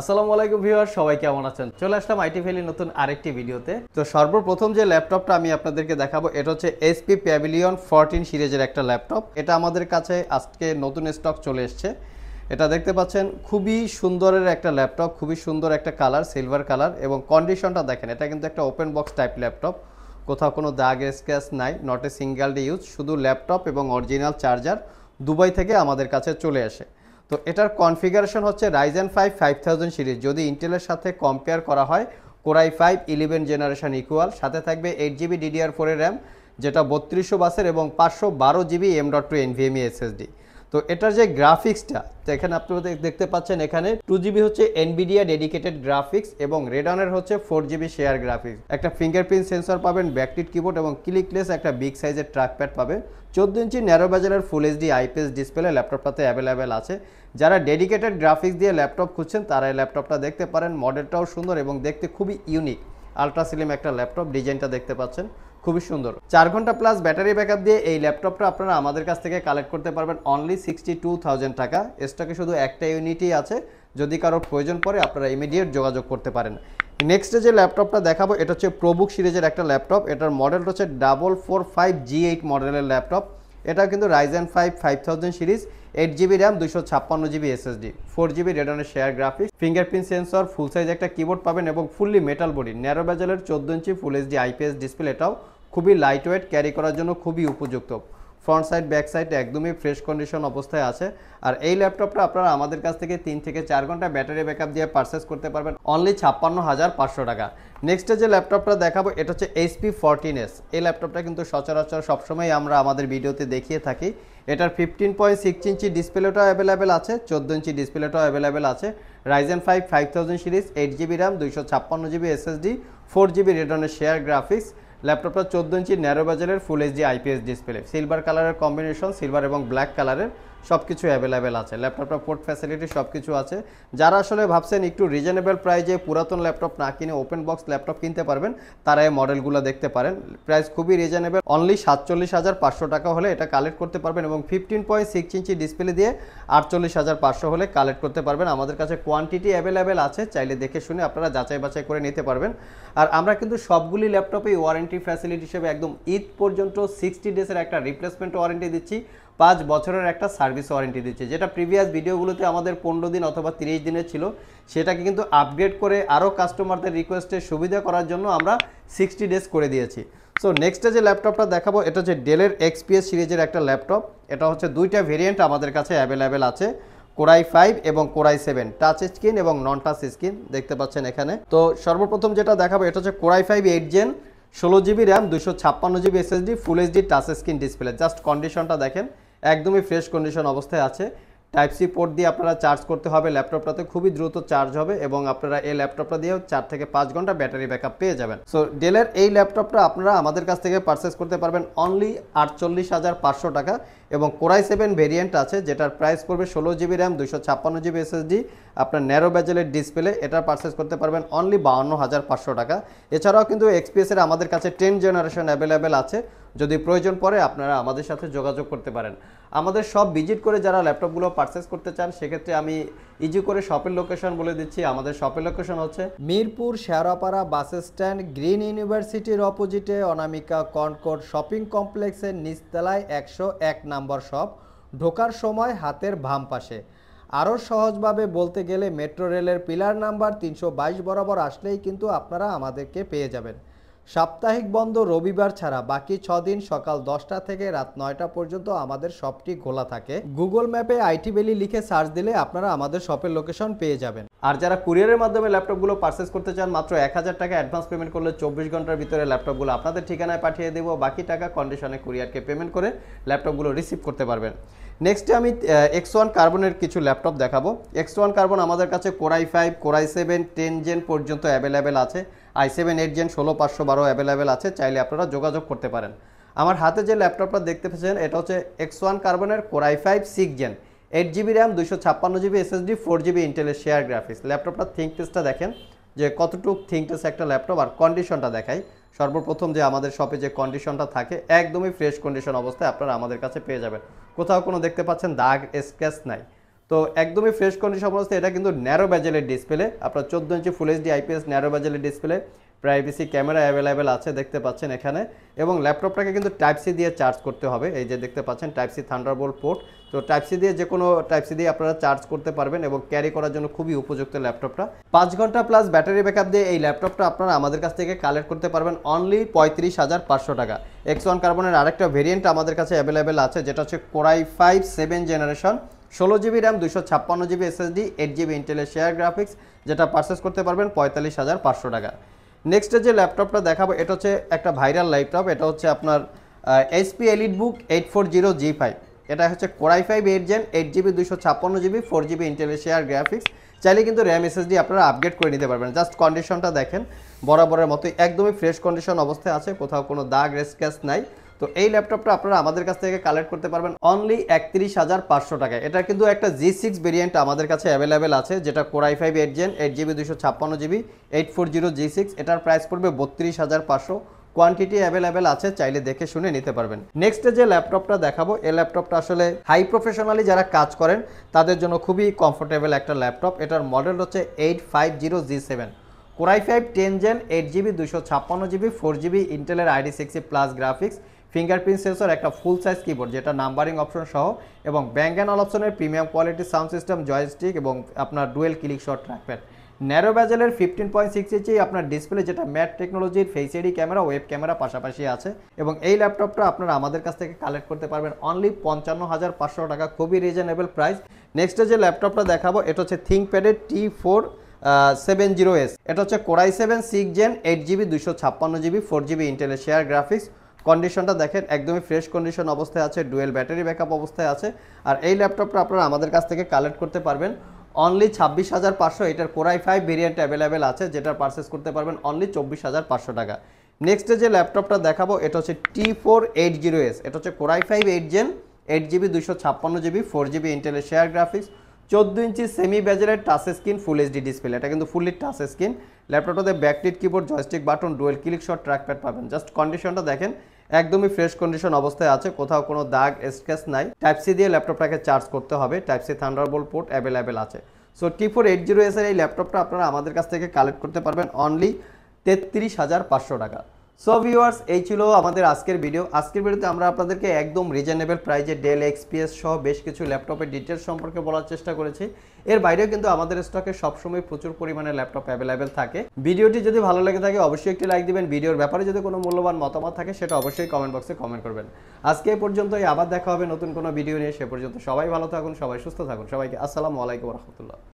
আসসালামু আলাইকুম ভিউয়ার সবাই কেমন আছেন চলে আসলাম আইটি ভ্যালি নতুন আরেকটি ভিডিওতে তো সর্বপ্রথম যে ল্যাপটপটা আমি আপনাদেরকে দেখাবো এটা হচ্ছে এসপি প্যাভিলিয়ন ফোরটিন সিরিজের একটা ল্যাপটপ এটা আমাদের কাছে আজকে নতুন স্টক চলে এসছে এটা দেখতে পাচ্ছেন খুবই সুন্দরের একটা ল্যাপটপ খুবই সুন্দর একটা কালার সিলভার কালার এবং কন্ডিশনটা দেখেন এটা কিন্তু একটা ওপেন বক্স টাইপ ল্যাপটপ কোথাও কোনো দাগ স্ক্যাচ নাই not a single day use শুধু ল্যাপটপ এবং অরিজিনাল চার্জার দুবাই থেকে আমাদের কাছে চলে আসে তো এটার কনফিগারেশন হচ্ছে Ryzen five five thousand series যদি ইন্টেলের সাথে কম্পেয়ার করা হয় core i five eleven generation equal সাথে থাকবে এইট জিবি ডিডিআর ফোরের র্যাম যেটা বত্রিশশো বাসের এবং পাঁচশো বারো GB M dot two NVMe SSD তো এটার যে গ্রাফিক্সটা এখানে আপনারা দেখতে পাচ্ছেন এখানে টু জিবি হচ্ছে এনবিডিয়া ডেডিকেটেড গ্রাফিক্স এবং রেডনের হচ্ছে ফোর জিবি শেয়ার গ্রাফিক্স একটা ফিঙ্গারপ্রিন্ট সেন্সর পাবেন ব্যাকটিড কিবোর্ড এবং ক্লিকলেস একটা বিগ সাইজের ট্র্যাকপ্যাড পাবেন চোদ্দ ইঞ্চি ন্যারো বাজারের ফুল এইচডি আইপিএস ডিসপ্লে ল্যাপটপটাতে অ্যাভেলেবেল আছে যারা ডেডিকেটেড গ্রাফিক্স দিয়ে ল্যাপটপ খুঁজছেন তারা এই ল্যাপটপটা দেখতে পারেন মডেলটাও সুন্দর এবং দেখতে খুবই ইউনিক আলট্রা একটা ল্যাপটপ ডিজাইনটা দেখতে পাচ্ছেন খুবই সুন্দর চার ঘন্টা প্লাস ব্যাটারি ব্যাকআপ দিয়ে এই ল্যাপটপটা আপনারা আমাদের কাছ থেকে কালেক্ট করতে পারবেন অনলি সিক্সটি টু থাউজেন্ড টাকা স্টকে শুধু একটা ইউনিটই আছে যদি কারোর প্রয়োজন পড়ে আপনারা ইমিডিয়েট যোগাযোগ করতে পারেন নেক্সটে যে ল্যাপটপটা দেখাবো এটা হচ্ছে প্রবুক সিরিজের একটা ল্যাপটপ এটার মডেল হচ্ছে double four five G eight মডেলের ল্যাপটপ এটাও কিন্তু Ryzen five five thousand series eight GB RAM দুইশো ছাপ্পান্ন জিবি এসএসডি ফোর জিবি রেডনের share graphics fingerprint sensor full size একটা কিবোর্ড পাবেন এবং ফুললি মেটাল বডি ন্যারো ব্যাজেলের চোদ্দ ইঞ্চি ফুল এইচডি আইপিএস ডিসপ্লেটাও খুবই লাইট ওয়েট ক্যারি করার জন্য খুবই উপযুক্ত ফ্রন্ট সাইড ব্যাক সাইড একদমই ফ্রেশ কন্ডিশন অবস্থায় আছে আর এই ল্যাপটপটা আপনারা আমাদের কাছ থেকে তিন থেকে চার ঘন্টা ব্যাটারি ব্যাকআপ দিয়ে পারচেস করতে পারবেন অনলি ছাপ্পান্ন হাজার পাঁচশো টাকা নেক্সটে যে ল্যাপটপটা দেখাবো এটা হচ্ছে এইচপি ফরটিন এস এই ল্যাপটপটা কিন্তু সচরাচর সবসময় আমরা আমাদের ভিডিওতে দেখিয়ে থাকি এটার ফিফটিন পয়েন্ট সিক্স ইঞ্চি ডিসপ্লেটাও অ্যাভেলেবেল আছে চোদ্দো ইঞ্চি ডিসপ্লেটাও অ্যাভেলেবেল আছে Ryzen five five thousand series eight GB RAM দুইশো ছাপ্পান্ন জিবি এসএসডি ফোর জিবি রেডনের শেয়ার গ্রাফিক্স ল্যাপটপটা চোদ্দো ইঞ্চি ন্যারো বাজারের full HD IPS display silver কালারের কম্বিনেশন সিলভার এবং ব্ল্যাক কালারের সব কিছু অ্যাভেলেবেল আছে ল্যাপটপটা পোর্ট ফ্যাসিলিটি সব কিছু আছে যারা আসলে ভাবছেন একটু রিজনেবল প্রাইজে পুরাতন ল্যাপটপ না কিনে ওপেন বক্স ল্যাপটপ কিনতে পারবেন তারা এই মডেলগুলো দেখতে পারেন প্রাইস খুবই রিজনেবল অনলি সাতচল্লিশ হাজার পাঁচশো টাকা হলে এটা কালেক্ট করতে পারবেন এবং ফিফটিন পয়েন্ট সিক্স ইঞ্চি ডিসপ্লে দিয়ে আটচল্লিশ হাজার পাঁচশো হলে কালেক্ট করতে পারবেন আমাদের কাছে কোয়ান্টিটি অ্যাভেলেবেল আছে চাইলে দেখে শুনে আপনারা যাচাই বাছাই করে নিতে পারবেন আর আমরা কিন্তু সবগুলি ল্যাপটপেই ওয়ারেন্টি ফ্যাসিলিটি হিসেবে একদম ঈদ পর্যন্ত সিক্সটি ডেজের একটা রিপ্লেসমেন্ট ওয়ারেন্টি দিচ্ছি পাঁচ বছরের একটা সার্ভিস ওয়ারেন্টি দিচ্ছে যেটা প্রিভিয়াস ভিডিওগুলোতে আমাদের পনেরো দিন অথবা তিরিশ দিনের ছিল সেটাকে কিন্তু আপগ্রেড করে আরও কাস্টমারদের রিকোয়েস্টের সুবিধা করার জন্য আমরা সিক্সটি ডেজ করে দিয়েছি সো নেক্সটে যে ল্যাপটপটা দেখাবো এটা হচ্ছে ডেলের এক্সপিএস সিরিজের একটা ল্যাপটপ এটা হচ্ছে দুইটা ভেরিয়েন্ট আমাদের কাছে অ্যাভেলেবেল আছে কোরাই ফাইভ এবং কোরাই সেভেন টাচ স্ক্রিন এবং নন টাচ স্ক্রিন দেখতে পাচ্ছেন এখানে তো সর্বপ্রথম যেটা দেখাবো এটা হচ্ছে কোরাই ফাইভ এইট জেন ষোলো জিবি র্যাম দুশো ছাপ্পান্ন GB SSD full HD touch screen display just কন্ডিশনটা দেখেন একদমই ফ্রেশ কন্ডিশন অবস্থায় আছে টাইপ সি পোর্ট দিয়ে আপনারা চার্জ করতে হবে ল্যাপটপটাতে খুবই দ্রুত চার্জ হবে এবং আপনারা এই ল্যাপটপটা দিয়েও চার থেকে পাঁচ ঘন্টা ব্যাটারি ব্যাকআপ পেয়ে যাবেন সো ডেলের এই ল্যাপটপটা আপনারা আমাদের কাছ থেকে পারচেস করতে পারবেন অনলি আটচল্লিশ হাজার পাঁচশো টাকা এবং কোরাই সেভেন ভেরিয়েন্ট আছে যেটার প্রাইস পড়বে ষোলো জিবি র্যাম দুশো ছাপ্পান্ন জিবি এসএসডি আপনার ন্যারো ব্যাজেলের ডিসপ্লে এটা পারচেস করতে পারবেন অনলি বাউন্ন হাজার পাঁচশো টাকা এছাড়াও কিন্তু এক্সপিএসের আমাদের কাছে টেন জেনারেশন অ্যাভেলেবেল আছে যদি প্রয়োজন পড়ে আপনারা আমাদের সাথে যোগাযোগ করতে পারেন আমাদের সব ভিজিট করে যারা ল্যাপটপগুলো পারচেস করতে চান সেক্ষেত্রে আমি ইজি করে শপের লোকেশন বলে দিচ্ছি আমাদের শপের লোকেশন হচ্ছে Mirpur Shewrapara bus stand green ইউনিভার্সিটির অপোজিটে অনামিকা কনকোট শপিং কমপ্লেক্সের নিচতলায় একশো এক নম্বর শপ ঢোকার সময় হাতের ভাম পাশে আরও সহজভাবে বলতে গেলে মেট্রো রেলের পিলার নাম্বার তিনশো বরাবর আসলেই কিন্তু আপনারা আমাদেরকে পেয়ে যাবেন সাপ্তাহিক বন্ধ রবিবার ছাড়া বাকি ছ দিন সকাল দশটা থেকে রাত নয়টা পর্যন্ত আমাদের শপটি খোলা থাকে গুগল ম্যাপে আইটি বেলি লিখে সার্চ দিলে আপনারা আমাদের শপের লোকেশন পেয়ে যাবেন আর যারা কুরিয়ারের মাধ্যমে ল্যাপটপগুলো পার্সেস করতে চান মাত্র এক হাজার টাকা অ্যাডভান্স পেমেন্ট করলে চব্বিশ ঘন্টার ভিতরে ল্যাপটপগুলো আপনাদের ঠিকানায় পাঠিয়ে দেবো বাকি টাকা কন্ডিশনে কুরিয়ারকে পেমেন্ট করে ল্যাপটপগুলো রিসিভ করতে পারবেন নেক্সটে আমি এক্স ওয়ান কার্বনের কিছু ল্যাপটপ দেখাবো এক্স ওয়ান কার্বন আমাদের কাছে core i five core i seven ten gen পর্যন্ত অ্যাভেলেবেল আছে আই সেভেন এইট জেন ষোলো পাঁচশো বারো অ্যাভেলেবেল আছে চাইলে আপনারা যোগাযোগ করতে পারেন আমার হাতে যে ল্যাপটপটা দেখতে পেয়েছেন এটা হচ্ছে এক্স ওয়ান কার্বনের core i five six gen eight GB RAM দুশো ছাপ্পান্ন জিবি এসএসডি ফোর জিবি ইন্টেলের শেয়ার গ্রাফিক্স ল্যাপটপটা থিঙ্ক টেস্টটা দেখেন যে কতটুকু থিঙ্ক টেস্ট একটা ল্যাপটপ আর কন্ডিশনটা দেখাই সর্বপ্রথম যে আমাদের শপে যে কন্ডিশনটা থাকে একদমই ফ্রেশ কন্ডিশন অবস্থায় আপনারা আমাদের কাছে পেয়ে যাবেন কোথাও কোনো দেখতে পাচ্ছেন দাগ স্ক্যাচ নাই তো একদমই ফ্রেশ কন্ডিশন অবস্থা এটা কিন্তু ন্যারো ব্যাজেলের ডিসপ্লে আপনার চোদ্দো ইঞ্চি ফুল এইচডি আইপিএস ন্যারো ব্যাজেলের ডিসপ্লে প্রাইভেসি ক্যামেরা অ্যাভেলেবেল আছে দেখতে পাচ্ছেন এখানে এবং ল্যাপটপটাকে কিন্তু টাইপ সি দিয়ে চার্জ করতে হবে এই যে দেখতে পাচ্ছেন টাইপ সি থান্ডারবোল্ট পোর্ট তো টাইপ সি দিয়ে যে কোনো টাইপ সি দিয়ে আপনারা চার্জ করতে পারবেন এবং ক্যারি করার জন্য খুবই উপযুক্ত ল্যাপটপটা পাঁচ ঘন্টা প্লাস ব্যাটারি ব্যাকআপ দিয়ে এই ল্যাপটপটা আপনারা আমাদের কাছ থেকে কালেক্ট করতে পারবেন অনলি পঁয়ত্রিশ হাজার পাঁচশো টাকা এক্স ওয়ান কার্বনের আরেকটা ভেরিয়েন্ট আমাদের কাছে অ্যাভেলেবেল আছে যেটা হচ্ছে কোরাই ফাইভ সেভেন জেনারেশন ষোলো জিবি র্যাম দুশো ছাপ্পান্ন জিবি এসএসডি এইট জিবি ইন্টেলের শেয়ার গ্রাফিক্স যেটা পারচেস করতে পারবেন পঁয়তাল্লিশ হাজার পাঁচশো টাকা নেক্সটে যে ল্যাপটপটা দেখাবো এটা হচ্ছে একটা ভাইরাল ল্যাপটপ এটা হচ্ছে আপনার HP EliteBook eight four zero G five এটা হচ্ছে core i five eight gen eight GB দুশো ছাপ্পান্ন জিবি ফোর জিবি ইন্টারেশিয়ার শেয়ার গ্রাফিক্স চাইলে কিন্তু র্যাম এসএসডি আপনারা আপগ্রেড করে নিতে পারবেন জাস্ট কন্ডিশনটা দেখেন বরাবরের মতো একদমই ফ্রেশ কন্ডিশন অবস্থায় আছে কোথাও কোনো দাগ রেসক্যাস নাই তো এই ল্যাপটপটা আপনারা আমাদের কাছ থেকে কালেক্ট করতে পারবেন অনলি একত্রিশ হাজার পাঁচশো টাকায় এটা কিন্তু একটা জি সিক্স ভেরিয়েন্ট আমাদের কাছে অ্যাভেলেবেল আছে যেটা core i five eight gen eight GB দুশো ছাপ্পান্ন GB eight four zero G six এটার প্রাইস পড়বে বত্রিশ হাজার পাঁচশো কোয়ান্টিটি অ্যাভেলেবেল আছে চাইলে দেখে শুনে নিতে পারবেন নেক্সটে যে ল্যাপটপটা দেখাবো এই ল্যাপটপটা আসলে হাই প্রফেশনালি যারা কাজ করেন তাদের জন্য খুবই কমফোর্টেবল একটা ল্যাপটপ এটার মডেল হচ্ছে eight five zero G seven core i five ten gen eight GB দুশো ছাপ্পান্ন জিবি ফোর জিবি ইন্টেলের আইডি সিক্সি প্লাস গ্রাফিক্স ফিঙ্গারপ্রিন্ট সেন্সর একটা ফুল সাইজ কিবোর্ড যেটা নাম্বারিং অপশন সহ এবং ব্যাঙ্ক অ্যান্ড অল অপশনের premium quality sound system joystick এবং আপনার dual click shot trackpad narrow ব্যাজেলের ফিফটিন পয়েন্ট সিক্স ইঞ্চি আপনার ডিসপ্লে যেটা ম্যাট টেকনোলজির ফেস এডি ক্যামেরা ওয়েব ক্যামেরা পাশাপাশি আছে এবং এই ল্যাপটপটা আপনারা আমাদের কাছ থেকে কালেক্ট করতে পারবেন অনলি পঞ্চান্ন হাজার পাঁচশো টাকা খুবই রিজনেবল প্রাইস নেক্সটে যে ল্যাপটপটা দেখাবো এটা হচ্ছে থিঙ্ক প্যাডের T four seven zero S এটা হচ্ছে core i seven six gen eight GB দুশো ছাপ্পান্ন জিবি ফোর জিবি ইন্টেলের শেয়ার গ্রাফিক্স কন্ডিশনটা দেখেন একদমই ফ্রেশ কন্ডিশন অবস্থায় আছে ডুয়েল ব্যাটারি ব্যাকআপ অবস্থায় আছে আর এই ল্যাপটপটা আপনারা আমাদের কাছ থেকে কালেক্ট করতে পারবেন অনলি ছাব্বিশ হাজার পাঁচশো এটার কোরাই ফাইভ ভেরিয়েন্ট অ্যাভেলেবেল আছে যেটা পারচেস করতে পারবেন অনলি চব্বিশ হাজার পাঁচশো টাকা নেক্সটে যে ল্যাপটপটা দেখাবো এটা হচ্ছে T four eight zero S এটা হচ্ছে core i five eight gen eight GB দুশো ছাপ্পান্ন জিবি ফোর জিবি ইন্টেলের শেয়ার গ্রাফিক্স চোদ্দ ইঞ্চি সেমি বেজারের touch screen full HD display এটা কিন্তু ফুললি টাচ স্ক্রিন ল্যাপটপটাতে backlit keyboard joystick button dual click shot trackpad পাবেন জাস্ট কন্ডিশনটা দেখেন একদমই ফ্রেশ কন্ডিশন অবস্থায় আছে কোথাও কোনো দাগ স্ক্র্যাচ নাই টাইপ সি দিয়ে ল্যাপটপটাকে চার্জ করতে হবে type C Thunderbolt port available আছে so T four eight zero এসের এই ল্যাপটপটা আপনারা আমাদের কাছ থেকে কালেক্ট করতে পারবেন অনলি তেত্রিশ হাজার পাঁচশো টাকা সো ভিউয়ার্স এই ছিল আমাদের আজকের ভিডিও আজকের ভিডিওতে আমরা আপনাদেরকে একদম রিজনেবল প্রাইজে ডেল এক্সপিএস সহ বেশ কিছু ল্যাপটপের ডিটেলস সম্পর্কে বলার চেষ্টা করেছি এর বাইরেও কিন্তু আমাদের স্টকে সবসময় প্রচুর পরিমাণে ল্যাপটপ অ্যাভেলেবেল থাকে ভিডিওটি যদি ভালো লেগে থাকে অবশ্যই একটি লাইক দিবেন ভিডিওর ব্যাপারে যদি কোনো মূল্যবান মতামত থাকে সেটা অবশ্যই কমেন্ট বক্সে কমেন্ট করবেন আজকে এ পর্যন্তই আবার দেখা হবে নতুন কোনো ভিডিও নিয়ে সে পর্যন্ত সবাই ভালো থাকুন সবাই সুস্থ থাকুন সবাইকে আসসালামু আলাইকুম রহমতুল্লাহ